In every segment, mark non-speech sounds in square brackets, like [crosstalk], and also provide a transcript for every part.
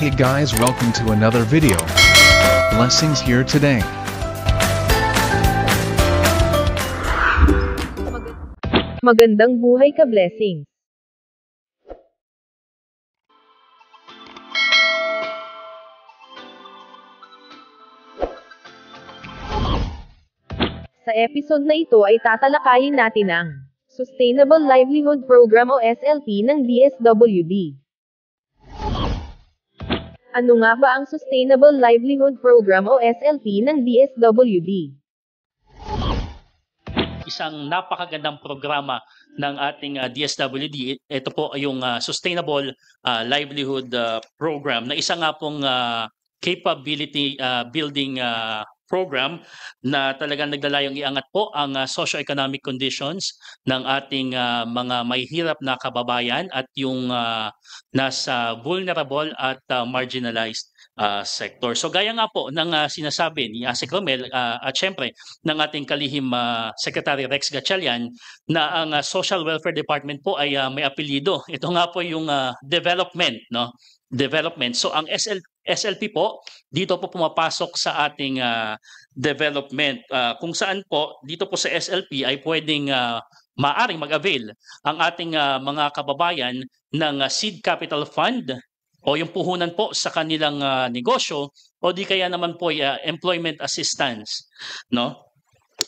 Hey guys welcome to another video. Blessings here today. Magandang buhay ka blessings. Sa episode na ito ay tatalakayin natin ang Sustainable Livelihood Program o SLP ng DSWD. Ano nga ba ang Sustainable Livelihood Program o SLP ng DSWD? Isang napakagandang programa ng ating uh, ah, DSWD. Ito po yung uh, Sustainable uh, Livelihood uh, Program na isa nga pong uh, capability uh, building uh, program na talagang naglalayong iangat po ang uh, socio-economic conditions ng ating uh, mga mahihirap na kababayan at yung uh, nasa vulnerable at uh, marginalized uh, sector. So gaya nga po ng uh, sinasabi ni Asik Romel uh, at syempre ng ating kalihim uh, Secretary Rex Gatchalian na ang uh, Social Welfare Department po ay uh, may apelyido. Ito nga po yung uh, development, no? Development. So ang SL SLP po, dito po pumapasok sa ating uh, development uh, kung saan po dito po sa SLP ay pwedeng uh, maaring mag-avail ang ating uh, mga kababayan ng uh, seed capital fund o yung puhunan po sa kanilang uh, negosyo o di kaya naman po uh, employment assistance no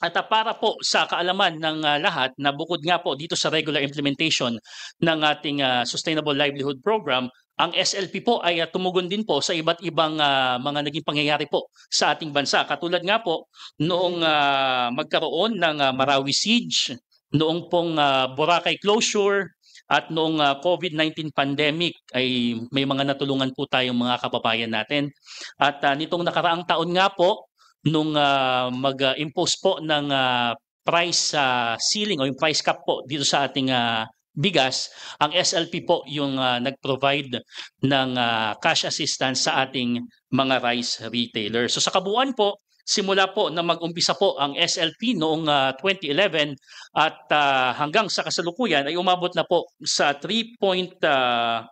at uh, para po sa kaalaman ng uh, lahat na bukod nga po dito sa regular implementation ng ating uh, Sustainable Livelihood Program ang SLP po ay ah, tumugon din po sa iba't ibang uh, mga naging pangyayari po sa ating bansa. Katulad nga po noong uh, magkaroon ng uh, Marawi siege, noong pong uh, Boracay closure at noong uh, COVID-19 pandemic ay may mga natulungan po tayong mga kababayan natin. At uh, nitong nakaraang taon nga po nung uh, mag-impose po ng uh, price uh, ceiling o yung price cap po dito sa ating uh, bigas, ang SLP po yung uh, nag-provide ng uh, cash assistance sa ating mga rice retailer. So sa kabuuan po, simula po na mag-umpisa po ang SLP noong uh, ah, 2011 at uh, hanggang sa kasalukuyan ay umabot na po sa 3. Uh,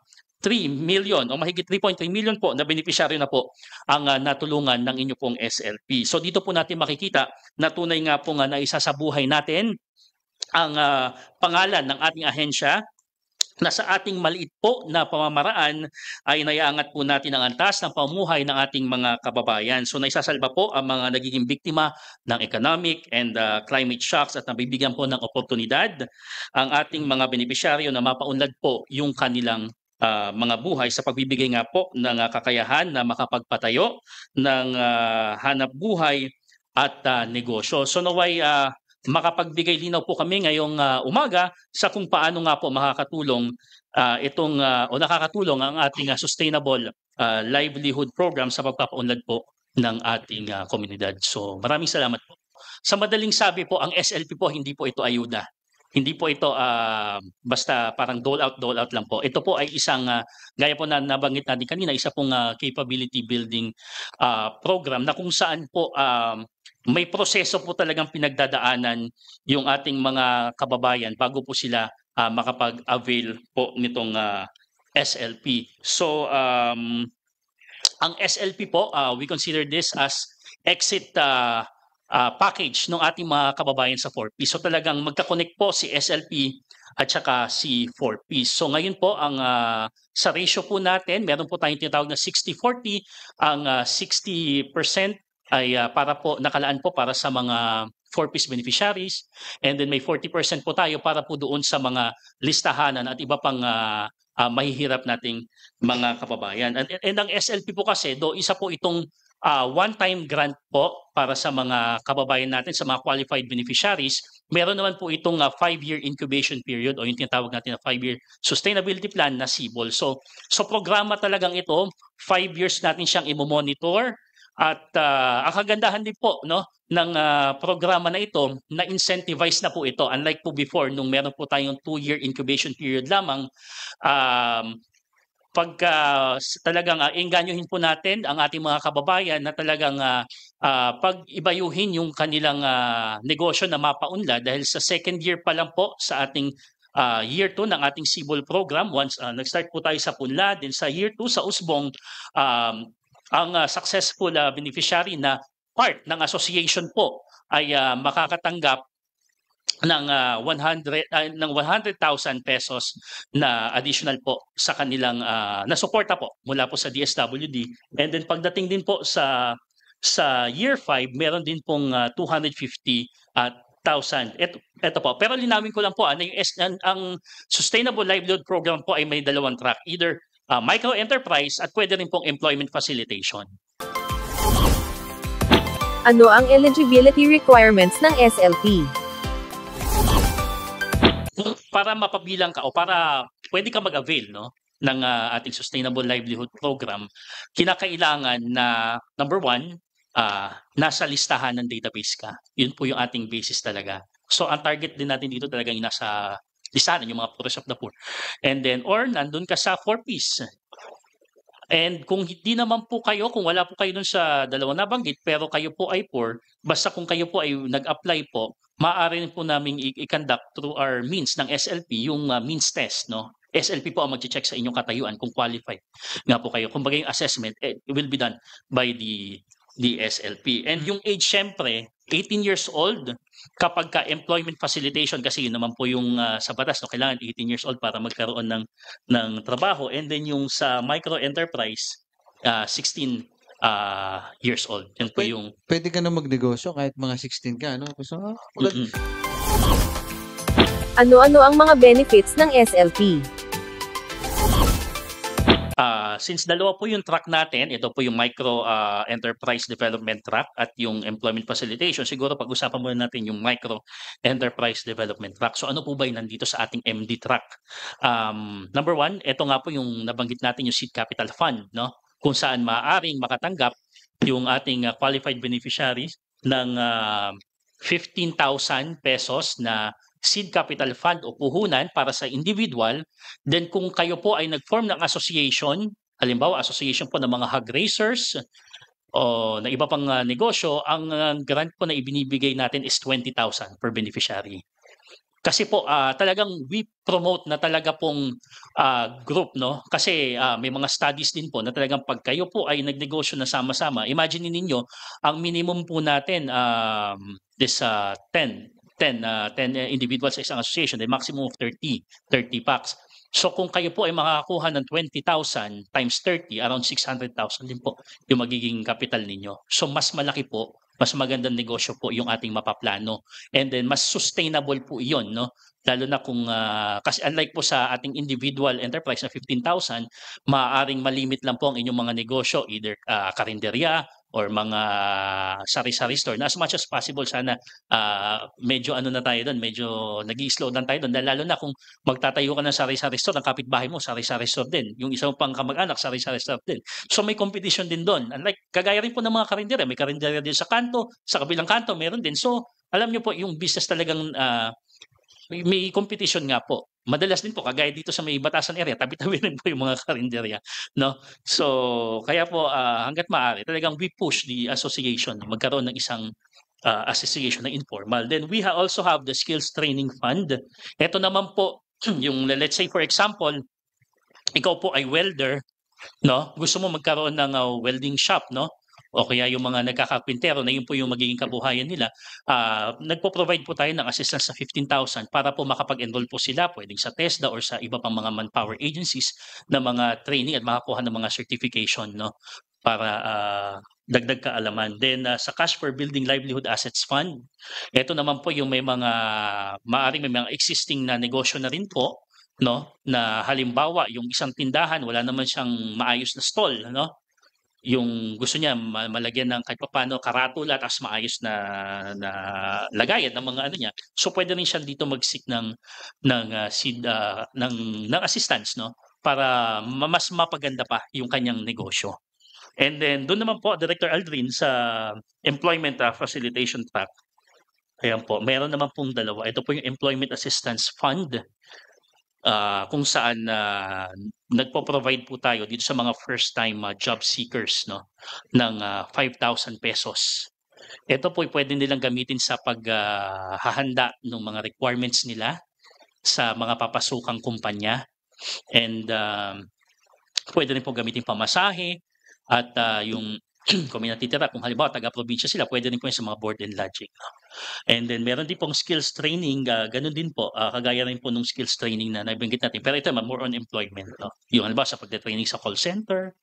3 million o mahigit 3.3 million po na benepisyaryo na po ang uh, natulungan ng inyo pong SLP. So dito po natin makikita na tunay nga po nga na isa sa buhay natin ang uh, pangalan ng ating ahensya na sa ating maliit po na pamamaraan ay naiangat po natin ang antas ng pamumuhay ng ating mga kababayan. So naisasalba po ang mga nagiging biktima ng economic and uh, climate shocks at nabibigyan po ng oportunidad ang ating mga benepisyaryo na mapaunlad po yung kanilang uh, mga buhay sa pagbibigay nga po ng uh, kakayahan na makapagpatayo ng uh, hanap buhay at uh, negosyo. So naway uh, makapagbigay linaw po kami ngayong uh, umaga sa kung paano nga po makakatulong uh, itong uh, o nakakatulong ang ating uh, sustainable uh, livelihood program sa pagpapaunlad po ng ating uh, komunidad. So maraming salamat po. Sa madaling sabi po, ang SLP po hindi po ito ayuda. Hindi po ito uh, basta parang dole out dole out lang po. Ito po ay isang uh, gaya po na nabanggit natin kanina, isa pong uh, capability building uh, program na kung saan po um, uh, may proseso po talagang pinagdadaanan yung ating mga kababayan bago po sila uh, makapag-avail po nitong uh, ah, SLP. So um, ang SLP po, uh, we consider this as exit uh, uh, package ng ating mga kababayan sa 4P. So talagang magka-connect po si SLP at saka si 4P. So ngayon po ang uh, sa ratio po natin, meron po tayong tinatawag na 60-40, ang uh, 60% ay uh, para po nakalaan po para sa mga four-piece beneficiaries and then may 40% po tayo para po doon sa mga listahanan at iba pang uh, uh, mahihirap nating mga kababayan. And, and, ang SLP po kasi do isa po itong uh, one-time grant po para sa mga kababayan natin sa mga qualified beneficiaries. Meron naman po itong uh, five-year incubation period o yung tinatawag natin na five-year sustainability plan na SIBOL. So, so programa talagang ito, five years natin siyang i-monitor imomonitor at uh, ang kagandahan din po no ng uh, programa na ito na incentivize na po ito unlike po before nung meron po tayong 2 year incubation period lamang um, pagka uh, talagang uh, ah, enganyuhin po natin ang ating mga kababayan na talagang uh, uh, pag-ibayuhin yung kanilang uh, negosyo na mapaunla dahil sa second year pa lang po sa ating uh, year 2 ng ating Cebol program once uh, nag-start po tayo sa Punla din sa year 2 sa Usbong um, ang uh, successful uh, beneficiary na part ng association po ay uh, makakatanggap ng uh, 100 uh, ng 100,000 pesos na additional po sa kanilang uh, nasuporta po mula po sa DSWD and then pagdating din po sa sa year 5 meron din pong uh, 250 at uh, 1,000. Ito, ito po. Pero linawin ko lang po, ano, yung, ang, ang Sustainable Livelihood Program po ay may dalawang track. Either uh, ah, micro-enterprise at pwede rin pong employment facilitation. Ano ang eligibility requirements ng SLP? Para mapabilang ka o para pwede ka mag-avail no, ng uh, ating Sustainable Livelihood Program, kinakailangan na number one, uh, nasa listahan ng database ka. Yun po yung ating basis talaga. So ang target din natin dito talaga yung nasa lisanin, yung mga purpose of the poor. And then, or nandun ka sa four piece. And kung hindi naman po kayo, kung wala po kayo dun sa dalawang nabanggit, pero kayo po ay poor, basta kung kayo po ay nag-apply po, maaari po namin i-conduct through our means ng SLP, yung uh, means test, no? SLP po ang mag-check sa inyong katayuan kung qualified nga po kayo. Kung bagay yung assessment, it eh, will be done by the DSLP. And mm. yung age, syempre, 18 years old, kapag ka employment facilitation kasi yun naman po yung uh, sa batas no kailangan 18 years old para magkaroon ng ng trabaho and then yung sa micro enterprise uh, 16 uh, years old yun po pwede, yung pwede ka na magnegosyo kahit mga 16 ka no kasi ano-ano ang mga benefits ng SLP Uh, since dalawa po yung track natin, ito po yung micro uh, enterprise development track at yung employment facilitation, siguro pag-usapan muna natin yung micro enterprise development track. So ano po ba yung nandito sa ating MD track? Um, number one, ito nga po yung nabanggit natin yung seed capital fund, no? kung saan maaaring makatanggap yung ating uh, qualified beneficiaries ng uh, 15,000 pesos na seed capital fund o puhunan para sa individual, then kung kayo po ay nag-form ng association, halimbawa association po ng mga hug racers o na iba pang uh, negosyo, ang uh, grant po na ibinibigay natin is 20,000 per beneficiary. Kasi po uh, talagang we promote na talaga pong uh, group no kasi uh, may mga studies din po na talagang pag kayo po ay nagnegosyo na sama-sama imagine ninyo ang minimum po natin um uh, this uh, 10 10, uh, 10 individuals sa isang association, the maximum of 30, 30 packs. So kung kayo po ay makakakuha ng 20,000 times 30, around 600,000 din po yung magiging capital ninyo. So mas malaki po, mas magandang negosyo po yung ating mapaplano. And then mas sustainable po iyon, no? lalo na kung uh, kasi unlike po sa ating individual enterprise na 15,000 maaaring malimit lang po ang inyong mga negosyo either uh, karinderya or mga sari-sari store na as much as possible sana uh, medyo ano na tayo doon, medyo nag slow down tayo doon. Lalo na kung magtatayo ka ng sari-sari store, ang kapitbahay mo sari-sari store din. Yung isang pang kamag-anak, sari-sari store din. So may competition din doon. Unlike, kagaya rin po ng mga karindera, may karindera din sa kanto, sa kabilang kanto, meron din. So alam nyo po, yung business talagang uh, may competition nga po madalas din po kagaya dito sa may batasan area, tabi-tabi [laughs] rin po yung mga karinderya, no? So, kaya po uh, hangga't maaari, talagang we push the association na magkaroon ng isang uh, association na informal. Then we ha also have the skills training fund. Ito naman po [clears throat] yung let's say for example, ikaw po ay welder, no? Gusto mo magkaroon ng uh, welding shop, no? o kaya yung mga nagkakapintero na yun po yung magiging kabuhayan nila, uh, nagpo-provide po tayo ng assistance sa 15,000 para po makapag-enroll po sila pwedeng sa TESDA or sa iba pang mga manpower agencies na mga training at makakuha ng mga certification no para uh, dagdag kaalaman. Then uh, sa Cash for Building Livelihood Assets Fund, ito naman po yung may mga maaring may mga existing na negosyo na rin po no na halimbawa yung isang tindahan wala naman siyang maayos na stall no yung gusto niya malagyan ng kahit paano karatula tapos maayos na na lagayan ng mga ano niya so pwede rin siya dito mag-seek ng ng uh, seed, uh, ng ng assistance no para mas mapaganda pa yung kanyang negosyo and then doon naman po Director Aldrin sa employment uh, facilitation track Ayan po. Meron naman pong dalawa. Ito po yung Employment Assistance Fund uh, kung saan uh, nagpo-provide po tayo dito sa mga first time uh, job seekers no ng uh, 5,000 pesos. Ito po pwede nilang gamitin sa paghahanda uh, ng mga requirements nila sa mga papasukang kumpanya and uh, pwede rin po gamitin pamasahe at uh, yung [clears throat] kung may natitira, kung halimbawa taga-probinsya sila, pwede rin po yun sa mga board and lodging. No? And then meron din pong skills training, uh, ganun din po, uh, kagaya rin po nung skills training na nabanggit natin. Pero ito, more on employment. No? Yung alba sa pagte-training sa call center,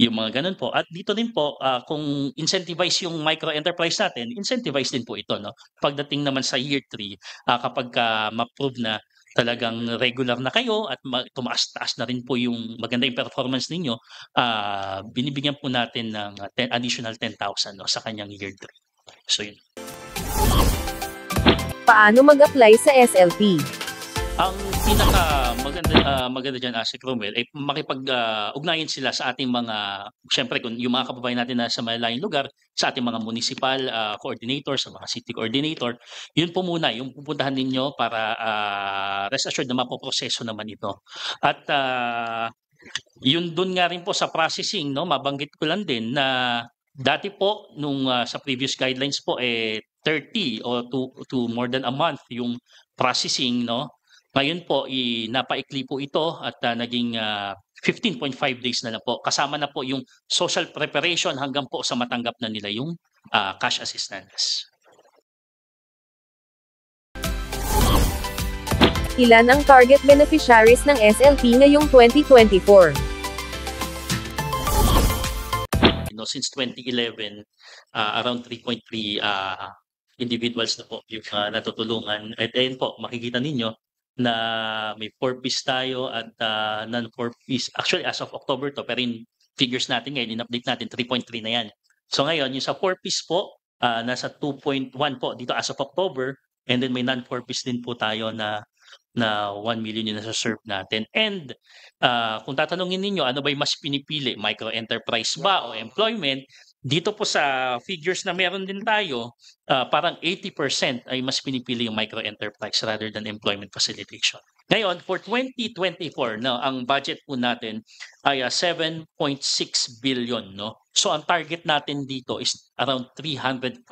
yung mga ganun po. At dito din po, uh, kung incentivize yung micro-enterprise natin, incentivize din po ito. No? Pagdating naman sa year 3, uh, kapag uh, ma-prove na talagang regular na kayo at tumaas-taas na rin po yung maganda yung performance ninyo, uh, binibigyan po natin ng ten, additional 10,000 no, sa kanyang year 3. So yun. Paano mag-apply sa SLP? Ang pinaka maganda uh, maganda diyan uh, ah, si ay makipag-ugnayan ah, uh, sila sa ating mga syempre kung yung mga kababayan natin na sa malayong lugar, sa ating mga municipal uh, coordinator, sa mga city coordinator, yun po muna yung pupuntahan ninyo para uh, rest assured na mapoproseso naman ito. At uh, yun doon nga rin po sa processing no mabanggit ko lang din na Dati po, nung uh, sa previous guidelines po, eh, 30 o to, to more than a month yung processing, no? Ngayon po, i, napaikli po ito at uh, naging uh, ah, 15.5 days na lang po. Kasama na po yung social preparation hanggang po sa matanggap na nila yung uh, cash assistance. Ilan ang target beneficiaries ng SLP ngayong 2024? since 2011, uh, ah, around 3.3 uh, ah, individuals na po yung uh, natutulungan. At then po, makikita ninyo na may 4-piece tayo at uh, non-4-piece. Actually, as of October to, pero in figures natin ngayon, in-update natin, 3.3 na yan. So ngayon, yung sa 4-piece po, uh, nasa 2.1 po dito as of October. And then may non-4-piece din po tayo na na 1 million yung nasa-serve natin. And uh, kung tatanungin ninyo, ano ba yung mas pinipili? Micro-enterprise ba o employment? Dito po sa figures na meron din tayo, uh, parang 80% ay mas pinipili yung micro-enterprise rather than employment facilitation. Ngayon, for 2024, no, ang budget po natin ay uh, ah, 7.6 billion. No? So ang target natin dito is around 305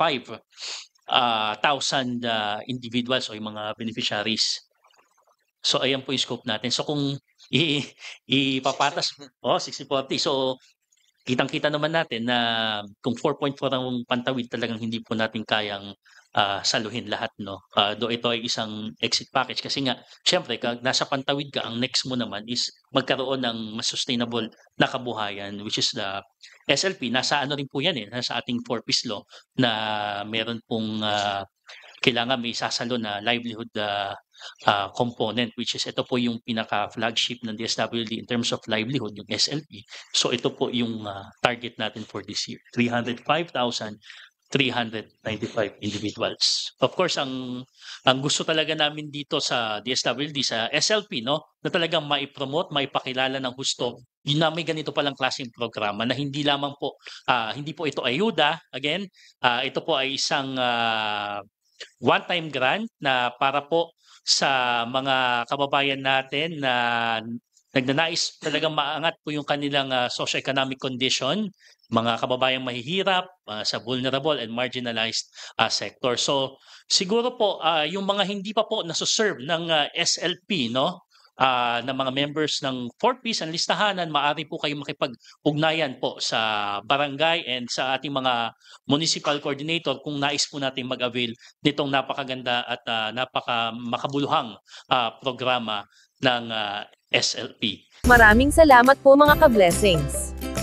uh, thousand, uh, individuals o yung mga beneficiaries So ayan po yung scope natin. So kung ipapatas, [laughs] oh, 6040. So kitang-kita naman natin na kung 4.4 ang pantawid talagang hindi po natin kayang uh, saluhin lahat no. Uh, ah, do ito ay isang exit package kasi nga syempre kag nasa pantawid ka ang next mo naman is magkaroon ng mas sustainable na kabuhayan which is the SLP nasa ano rin po yan eh nasa ating four piece law na meron pong uh, kailangan may sasalo na livelihood uh, uh, component which is ito po yung pinaka flagship ng DSWD in terms of livelihood yung SLP. So ito po yung uh, target natin for this year. 305,000 395 individuals. Of course, ang ang gusto talaga namin dito sa DSWD sa SLP no, na talagang mai-promote, maipakilala ng gusto yun na may ganito palang klaseng programa na hindi lamang po uh, hindi po ito ayuda again, uh, ito po ay isang uh, one-time grant na para po sa mga kababayan natin na nagnanais talagang maangat po yung kanilang uh, socio-economic condition, mga kababayang mahihirap uh, sa vulnerable and marginalized uh, sector. So siguro po uh, yung mga hindi pa po naso-serve ng uh, SLP no uh, ng mga members ng Fort Peace ang listahanan, maaari po kayong makipag-ugnayan po sa barangay and sa ating mga municipal coordinator kung nais po natin mag-avail nitong napakaganda at uh, ah, napaka makabuluhang uh, ah, programa ng uh, SLP. Maraming salamat po mga ka-blessings.